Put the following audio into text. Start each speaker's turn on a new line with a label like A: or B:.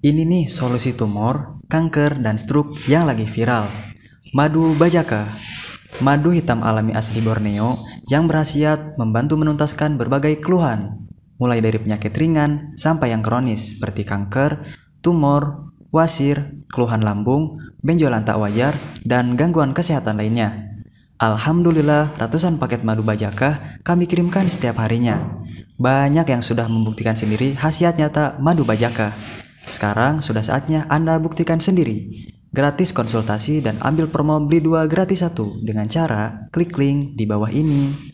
A: Ini nih solusi tumor, kanker, dan stroke yang lagi viral. Madu bajaka. Madu hitam alami asli Borneo yang berhasiat membantu menuntaskan berbagai keluhan, mulai dari penyakit ringan sampai yang kronis seperti kanker, tumor, wasir, keluhan lambung, benjolan tak wajar, dan gangguan kesehatan lainnya. Alhamdulillah, ratusan paket madu bajaka kami kirimkan setiap harinya. Banyak yang sudah membuktikan sendiri khasiat nyata madu bajaka. Sekarang sudah saatnya Anda buktikan sendiri. Gratis konsultasi dan ambil promo beli 2 gratis 1 dengan cara klik link di bawah ini.